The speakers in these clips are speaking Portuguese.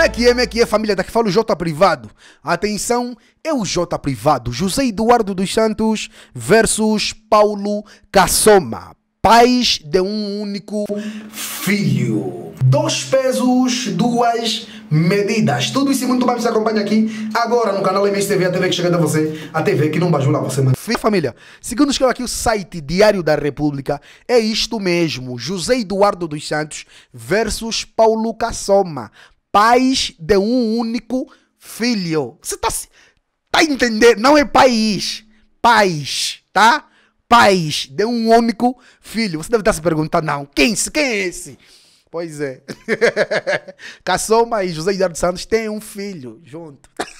Como é que é, como é que é, família? Daqui fala o J Privado. Atenção, é o J Privado. José Eduardo dos Santos versus Paulo Cassoma. Pais de um único filho. Dois pesos, duas medidas. Tudo isso e muito mais você acompanha aqui agora no canal MSTV, a TV que chega até você, a TV que não bajula você, mano. Família, segundo escreveu aqui o site Diário da República, é isto mesmo, José Eduardo dos Santos versus Paulo Cassoma pais de um único filho. Você tá, tá entendendo? Não é país. Pais, tá? Pais de um único filho. Você deve estar se perguntando, não, quem, é quem é esse? Pois é. Cassoma e José Eduardo Santos têm um filho junto.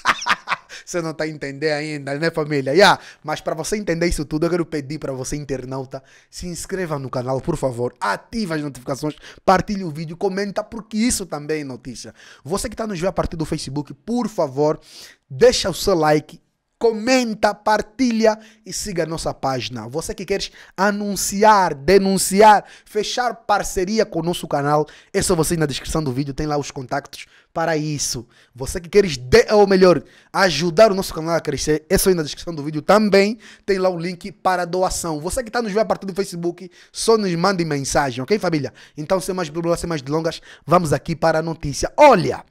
Você não tá entendendo ainda, né, família? Yeah. Mas para você entender isso tudo, eu quero pedir para você, internauta, se inscreva no canal, por favor. Ative as notificações, partilhe o vídeo, comenta, porque isso também é notícia. Você que está nos vendo a partir do Facebook, por favor, deixa o seu like comenta, partilha e siga a nossa página. Você que queres anunciar, denunciar, fechar parceria com o nosso canal, é só você ir na descrição do vídeo, tem lá os contactos para isso. Você que queres, de, ou melhor, ajudar o nosso canal a crescer, é só ir na descrição do vídeo também. Tem lá o um link para doação. Você que está nos vendo a partir do Facebook, só nos mande mensagem, ok, família? Então, sem mais problemas, sem mais delongas, vamos aqui para a notícia. Olha,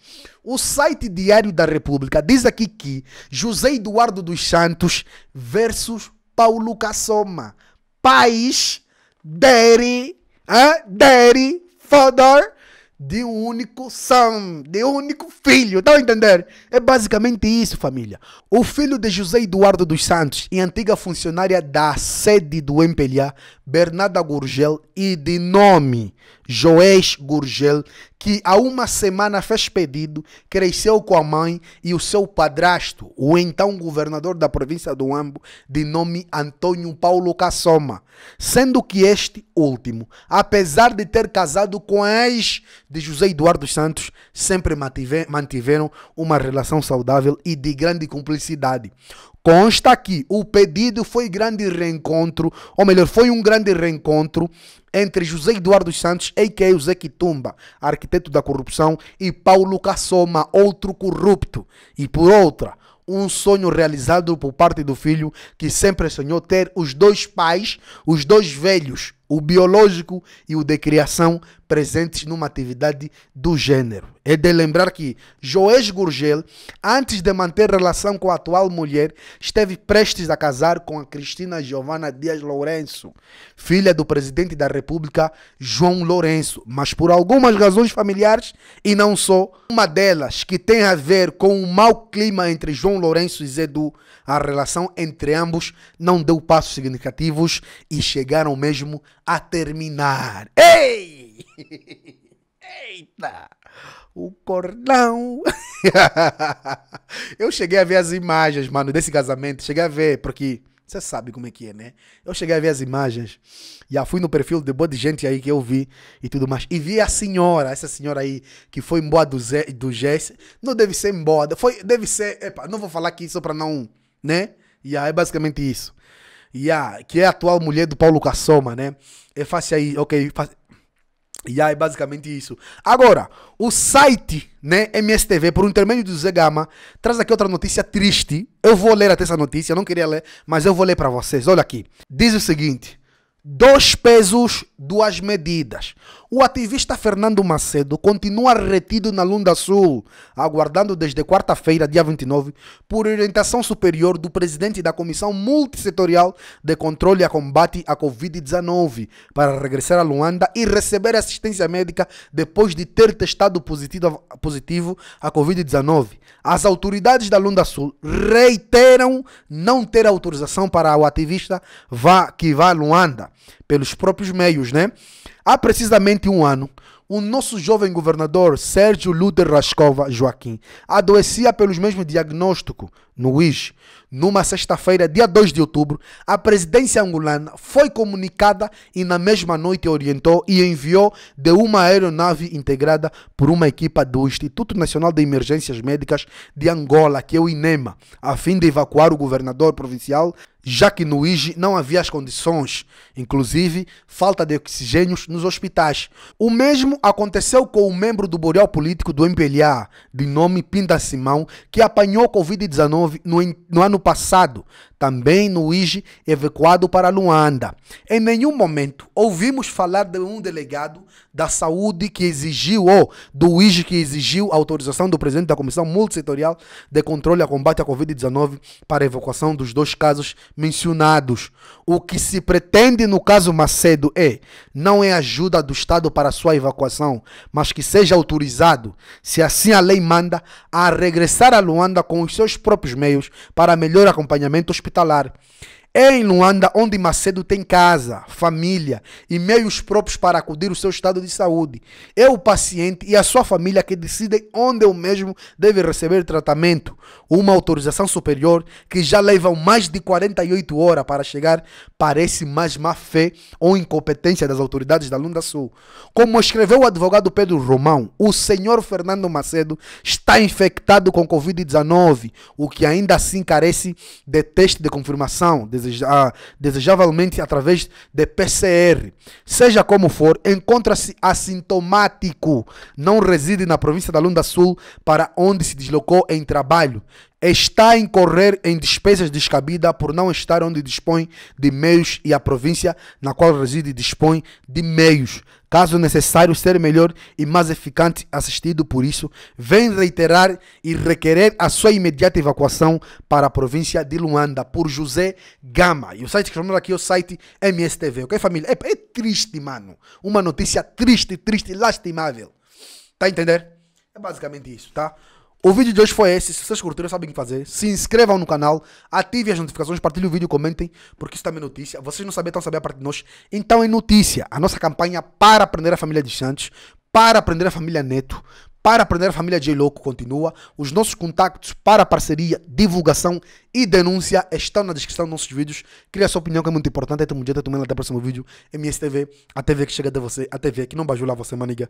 o site Diário da República diz aqui que José Eduardo dos Santos versus Paulo Cassoma. Pais, Daddy, uh, Daddy, Father de um único sangue, de um único filho. tá a entender? É basicamente isso, família. O filho de José Eduardo dos Santos e antiga funcionária da sede do MPLA, Bernarda Gurgel, e de nome Joés Gurgel, que há uma semana fez pedido, cresceu com a mãe e o seu padrasto, o então governador da província do Ambo, de nome Antônio Paulo Cassoma, sendo que este último, apesar de ter casado com a ex de José Eduardo Santos, sempre mantiveram uma relação saudável e de grande cumplicidade. Consta que o pedido foi grande reencontro, ou melhor, foi um grande reencontro entre José Eduardo Santos, a.k.a. José Quitumba, arquiteto da corrupção, e Paulo Cassoma, outro corrupto. E por outra, um sonho realizado por parte do filho que sempre sonhou ter os dois pais, os dois velhos, o biológico e o de criação presentes numa atividade do gênero. É de lembrar que Joés Gurgel, antes de manter relação com a atual mulher, esteve prestes a casar com a Cristina Giovanna Dias Lourenço, filha do presidente da República João Lourenço, mas por algumas razões familiares e não só, uma delas que tem a ver com o mau clima entre João Lourenço e Zedu, a relação entre ambos não deu passos significativos e chegaram mesmo a terminar. Ei! Eita! O cordão! eu cheguei a ver as imagens, mano, desse casamento. Cheguei a ver, porque você sabe como é que é, né? Eu cheguei a ver as imagens. e fui no perfil de boa de gente aí que eu vi e tudo mais. E vi a senhora, essa senhora aí que foi embora do, Zé, do Jesse. Não deve ser embora. Foi, deve ser. Epa, não vou falar aqui só pra não. Né? E aí é basicamente isso e a, que é a atual mulher do Paulo Cassoma, né? É fácil aí, ok. Faz... E aí, basicamente isso. Agora, o site, né, MSTV, por intermédio do Zé Gama, traz aqui outra notícia triste. Eu vou ler até essa notícia, não queria ler, mas eu vou ler para vocês. Olha aqui. Diz o seguinte: dois pesos, duas medidas. O ativista Fernando Macedo continua retido na Lunda Sul, aguardando desde quarta-feira, dia 29, por orientação superior do presidente da Comissão Multissetorial de Controle e Combate à Covid-19, para regressar a Luanda e receber assistência médica depois de ter testado positivo, positivo à Covid-19. As autoridades da Lunda Sul reiteram não ter autorização para o ativista que vá a Luanda pelos próprios meios, né? Há precisamente um ano, o nosso jovem governador Sérgio Luder Rascova Joaquim adoecia pelos mesmos diagnóstico no UIS. Numa sexta-feira, dia 2 de outubro, a presidência angolana foi comunicada e na mesma noite orientou e enviou de uma aeronave integrada por uma equipa do Instituto Nacional de Emergências Médicas de Angola, que é o INEMA, a fim de evacuar o governador provincial já que no IGE não havia as condições, inclusive falta de oxigênio nos hospitais. O mesmo aconteceu com o membro do Boreal Político do MPLA, de nome Pinda Simão, que apanhou Covid-19 no, no, ano passado, também no IGE, evacuado para Luanda. Em nenhum momento ouvimos falar de um delegado da saúde que exigiu, ou do IGE que exigiu a autorização do presidente da Comissão Multissetorial de Controle a Combate à Covid-19 para a evacuação dos dois casos mencionados. O que se pretende no caso Macedo é não é ajuda do Estado para sua evacuação, mas que seja autorizado, se assim a lei manda, a regressar a Luanda com os seus próprios meios para melhor acompanhamento hospitalar. É em Luanda onde Macedo tem casa, família e meios próprios para acudir o seu estado de saúde. É o paciente e a sua família que decidem onde o mesmo deve receber tratamento. Uma autorização superior que já levam mais de 48 horas para chegar parece mais má fé ou incompetência das autoridades da Lunda Sul. Como escreveu o advogado Pedro Romão, o senhor Fernando Macedo está infectado com Covid-19, o que ainda assim carece de teste de confirmação. De deseja, ah, desejavelmente através de PCR. Seja como for, encontra-se assintomático. Não reside na província da Lunda Sul, para onde se deslocou em trabalho está a incorrer em despesas descabidas por não estar onde dispõe de meios e a província na qual reside dispõe de meios. Caso necessário ser melhor e mais eficaz assistido por isso, vem reiterar e requerer a sua imediata evacuação para a província de Luanda por José Gama. E o site que chamamos aqui é o site MSTV. Ok, família? É, é triste, mano. Uma notícia triste, triste, lastimável. Tá a entender? É basicamente isso, tá? O vídeo de hoje foi esse. Se vocês curtiram, sabem o que fazer. Se inscrevam no canal, ativem as notificações, partilhem o vídeo, comentem, porque isso também é notícia. Vocês não sabem então saber a parte de nós. Então é notícia. A nossa campanha para aprender a família de Santos, para aprender a família Neto, para aprender a família J Louco continua. Os nossos contactos para parceria, divulgação e denúncia estão na descrição dos nossos vídeos. Cria sua opinião que é muito importante. um dia, até o próximo vídeo. MSTV, a TV que chega até você, a TV que não bajula você, maniga.